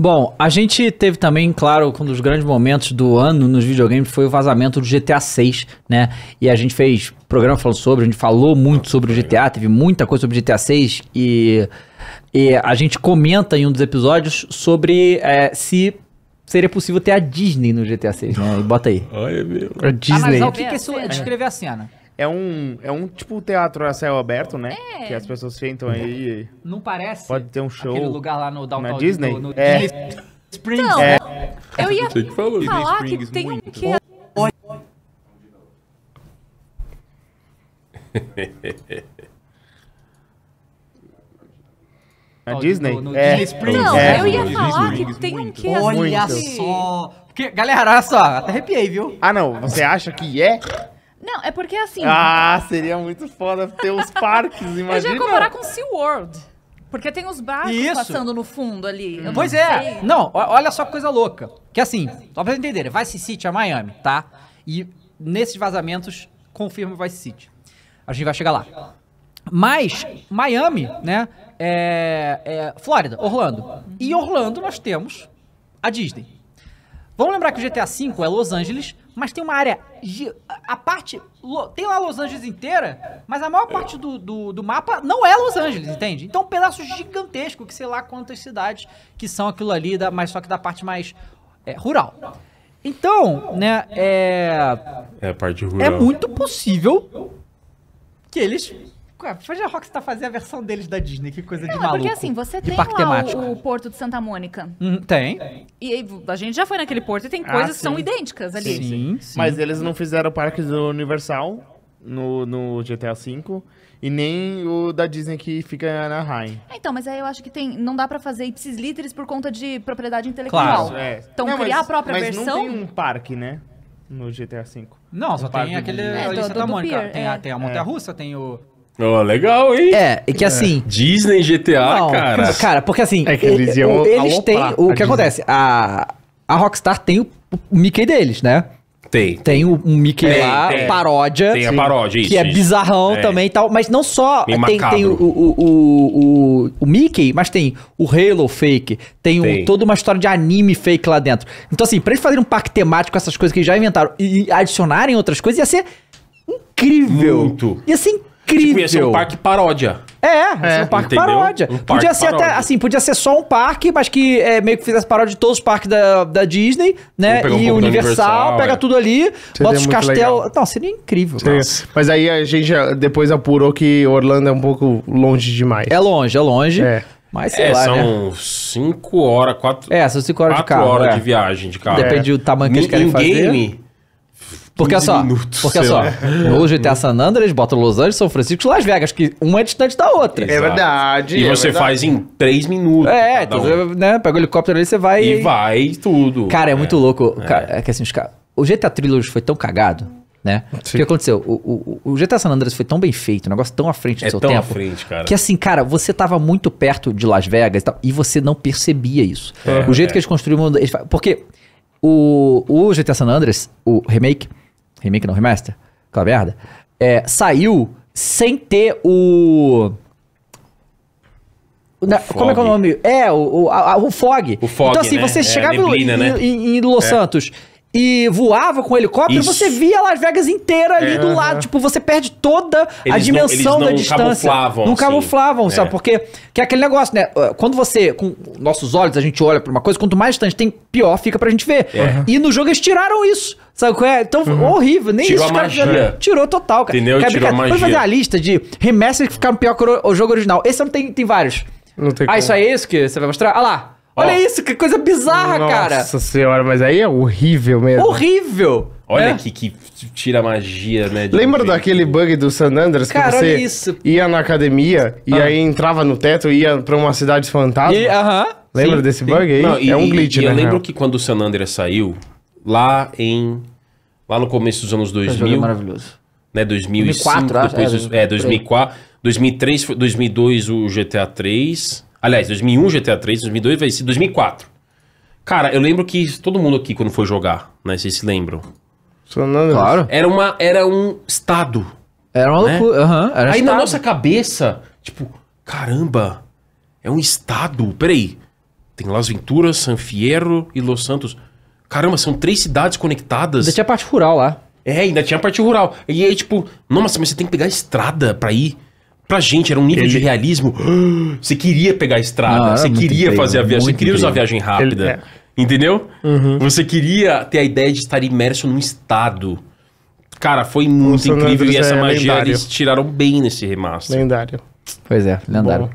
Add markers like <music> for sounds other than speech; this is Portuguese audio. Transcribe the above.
Bom, a gente teve também, claro, um dos grandes momentos do ano nos videogames foi o vazamento do GTA 6, né? E a gente fez programa falando sobre, a gente falou muito sobre o GTA, teve muita coisa sobre o GTA 6 e, e a gente comenta em um dos episódios sobre é, se seria possível ter a Disney no GTA 6. Né? Bota aí. Ai, meu. A Disney. Ah, mas o que, que é isso é. descrever a cena? É um, é um tipo teatro a céu aberto, né? É. Que as pessoas sentam aí. E... Não parece? Pode ter um show. Aquele lugar lá no Downtown. Na Disney? No, no é. Disney então, Springs. Então, é. eu ia que falar que tem muito. um que... Na Disney? No, no é. Disney Springs. Não, é. eu ia falar que tem um que... É olha só. Porque, galera, olha só. Até arrepiei, viu? Ah, não. Você acha que é... Não, é porque assim. Ah, seria muito foda ter os parques, imagina. <laughs> Eu já ia comparar com SeaWorld. Porque tem os barcos Isso. passando no fundo ali. Hum. Pois é. Não, olha só que coisa louca. Que assim, só pra vocês entenderem, Vice City é Miami, tá? E nesses vazamentos, confirma Vice City. A gente vai chegar lá. Mas, Miami, né? É, é Flórida, Orlando. E Orlando nós temos a Disney. Vamos lembrar que o GTA V é Los Angeles, mas tem uma área. A parte. Tem lá Los Angeles inteira, mas a maior parte do, do, do, mapa não é Los Angeles, entende? Então um pedaço gigantesco, que sei lá quantas cidades que são aquilo ali, da, mas só que da parte mais é, rural. Então, né, é. É a parte é rural. É muito possível que eles Fanja Rockstar tá fazer a versão deles da Disney, que coisa não, de é maluco. Não, porque assim, você tem lá temático. o, Porto de Santa Mônica. Hum, tem. E a gente já foi naquele porto e tem ah, coisas sim. que são idênticas ali. Sim, sim, Mas eles não fizeram o parque do Universal no, no GTA V. E nem o da Disney que fica na Rain. Então, mas aí eu acho que tem, não dá para fazer ipsis literis por conta de propriedade intelectual. Claro, é. Então, não, criar mas, a própria mas versão... Mas não tem um parque, né? No GTA V. Não, um só tem aquele... É, do, do, do Mônica. Pier, tem, é. a, tem a Montanha-Russa, é. tem o... Oh, legal, hein? É, que é. assim. É. Disney GTA, não, cara. Cara, porque assim. É que eles iam. Eles têm. O que Disney. acontece? A, a Rockstar tem o, o Mickey deles, né? Tem. Tem um Mickey tem, lá, tem. paródia. Tem a paródia, isso. Que é bizarrão é. também e tal. Mas não só Bem tem, tem o, o, o, o, Mickey, mas tem o Halo fake. Tem, tem. Um, toda uma história de anime fake lá dentro. Então, assim, pra eles fazerem um parque temático com essas coisas que eles já inventaram e adicionarem outras coisas, ia ser incrível. Muito. Ia ser incrível incrível. Tipo, ia ser um parque paródia. É, é. um parque Entendeu? paródia. Um parque podia ser paródia. até, assim, podia ser só um parque, mas que é, meio que fizesse paródia de todos os parques da, da Disney, né? Um e Universal, Universal, pega é. tudo ali, seria bota os castelos. Não, seria incrível. Seria. Mas aí a gente depois apurou que Orlando é um pouco longe demais. É longe, é longe. É. Mas é, sei é, lá, são 5 né? horas, 4 É, são 5 horas de carro. 4 horas é. de viagem de carro. Depende é. do tamanho que eles querem fazer. Game, porque é só, minutos, porque é só, o no GTA San Andreas bota Los Angeles, São Francisco e Las Vegas, que uma é distante da outra. É verdade. E é você verdade. faz em três minutos. É, tu, um. né, pega o helicóptero ali, você vai... E vai tudo. Cara, é, é muito louco. É. é que assim, os caras... O GTA Trilogy foi tão cagado, né? Sim. O que aconteceu? O, o, o, GTA San Andreas foi tão bem feito, um negócio tão à frente do é seu tão À frente, cara. Que assim, cara, você tava muito perto de Las Vegas e, tal, e você não percebia isso. É, o jeito é. que eles construíram. Eles, porque o, o GTA San Andreas, o remake, remake não, remaster, aquela merda, é, saiu sem ter o... O na, como é que é o nome? É, o, o, a, o Fog. O Fog. Então, assim, né? você é, chegava neblina, em, né? em, em, Los é. Santos e voava com helicóptero, Isso. você via Las Vegas inteira ali é, do lado. Uh -huh. Tipo, você perde toda eles a dimensão não, da distância. não Camuflavam, não assim. camuflavam, sabe? É. Porque que é aquele negócio, né? Eh, quando você, com nossos olhos, a gente olha pra uma coisa, quanto mais distante tem, pior fica pra gente ver. É. E no jogo eles tiraram isso. Sabe qual é? Então, uhum. horrível. Nem tirou isso, cara. Magia. Tirou total, cara. Entendeu? Cara, tirou cara, magia. fazer a lista de remessas que ficaram pior que o jogo original. Esse não tem, tem vários. Não tem ah, como. isso é isso que você vai mostrar? Ah lá. Olha oh. isso, que coisa bizarra, Nossa cara. Nossa senhora, mas aí é horrível mesmo. Horrível. Olha é. que, que tira magia, né? Lembra um daquele bug do San Andreas cara, que você isso. ia na academia ah. e aí entrava no teto e ia pra uma cidade fantasma? Aham. Uh -huh. Lembra sim, desse sim. bug aí? Não, e, é um glitch, e, né? Eu lembro real. que quando o San Andreas saiu, lá em... Lá no começo dos anos 2000... É maravilhoso. Né, 2005, 2004, depois... É, 2004. 2003, 2002 o GTA 3... Aliás, 2001 GTA 3, 2002 vai ser 2004. Cara, eu lembro que todo mundo aqui quando foi jogar, né? Vocês se lembram? Claro. Era, uma, era um estado. Era uma né? loucura. Uhum, era Aí estado. na nossa cabeça, tipo, caramba, é um estado. Peraí. Tem Las Venturas, San Fierro e Los Santos. Caramba, são três cidades conectadas. Ainda tinha parte rural lá. É, ainda tinha parte rural. E aí, tipo, nossa, mas você tem que pegar a estrada pra ir. Pra gente era um nível ele... de realismo. <gasps> Você queria pegar a estrada, ah, você queria incrível, fazer a viagem, você queria incrível. usar a viagem rápida. Ele... É. Entendeu? Uhum. Você queria ter a ideia de estar imerso num estado. Cara, foi muito Nossa, incrível e essa é magia lendário. eles tiraram bem nesse remaster. Lendário. Pois é, lendário.